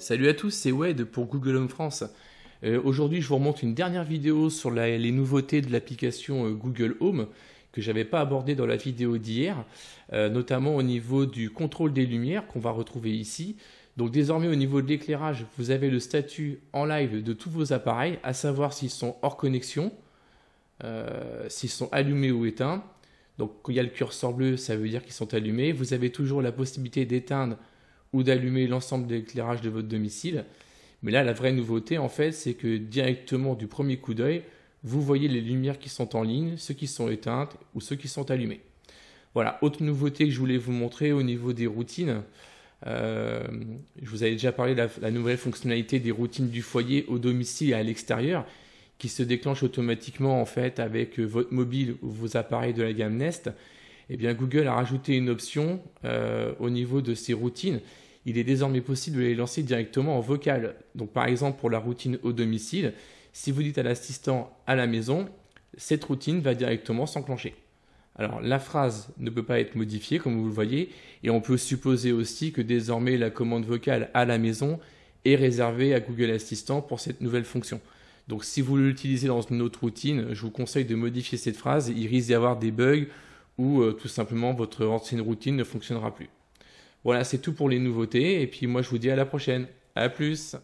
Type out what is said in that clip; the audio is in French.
Salut à tous, c'est Wed pour Google Home France. Euh, aujourd'hui, je vous remonte une dernière vidéo sur les nouveautés de l'application euh, Google Home que j'avais pas abordé dans la vidéo d'hier, euh, notamment au niveau du contrôle des lumières qu'on va retrouver ici. Donc désormais au niveau de l'éclairage, vous avez le statut en live de tous vos appareils, à savoir s'ils sont hors connexion, s'ils sont allumés ou éteints. Donc il y a le curseur bleu, ça veut dire qu'ils sont allumés. Vous avez toujours la possibilité d'éteindre ou d'allumer l'ensemble de l'éclairage de votre domicile. Mais là, la vraie nouveauté, en fait, c'est que directement du premier coup d'œil, vous voyez les lumières qui sont en ligne, ceux qui sont éteintes ou ceux qui sont allumés. Voilà, autre nouveauté que je voulais vous montrer au niveau des routines. Euh, je vous avais déjà parlé de la, la, nouvelle fonctionnalité des routines du foyer au domicile et à l'extérieur qui se déclenche automatiquement en fait avec votre mobile ou vos appareils de la gamme Nest eh bien Google a rajouté une option euh, au niveau de ses routines. Il est désormais possible de les lancer directement en vocal. Donc par exemple pour la routine au domicile, si vous dites à l'assistant à la maison, cette routine va directement s'enclencher. Alors la phrase ne peut pas être modifiée comme vous le voyez et on peut supposer aussi que désormais la commande vocale à la maison est réservée à Google Assistant pour cette nouvelle fonction. Donc si vous l'utilisez dans une autre routine, je vous conseille de modifier cette phrase, il risque d'y avoir des bugs ou euh, tout simplement votre ancienne routine ne fonctionnera plus. Voilà, c'est tout pour les nouveautés et puis moi je vous dis à la prochaine. À plus.